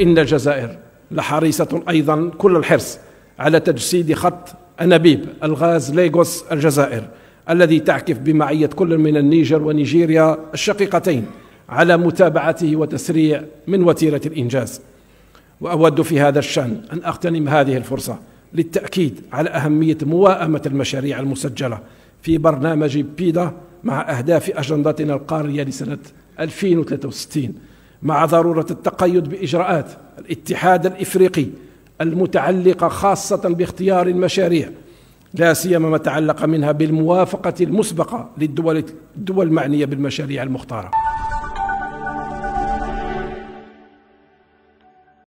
فإن الجزائر لحريصة أيضا كل الحرص على تجسيد خط أنابيب الغاز ليغوس الجزائر الذي تعكف بمعية كل من النيجر ونيجيريا الشقيقتين على متابعته وتسريع من وتيرة الإنجاز وأود في هذا الشأن أن أغتنم هذه الفرصة للتأكيد على أهمية مواءمة المشاريع المسجلة في برنامج بيدا مع أهداف أجندتنا القارية لسنة 2063 مع ضروره التقيد باجراءات الاتحاد الافريقي المتعلقه خاصه باختيار المشاريع لا سيما ما تعلق منها بالموافقه المسبقه للدول المعنيه بالمشاريع المختاره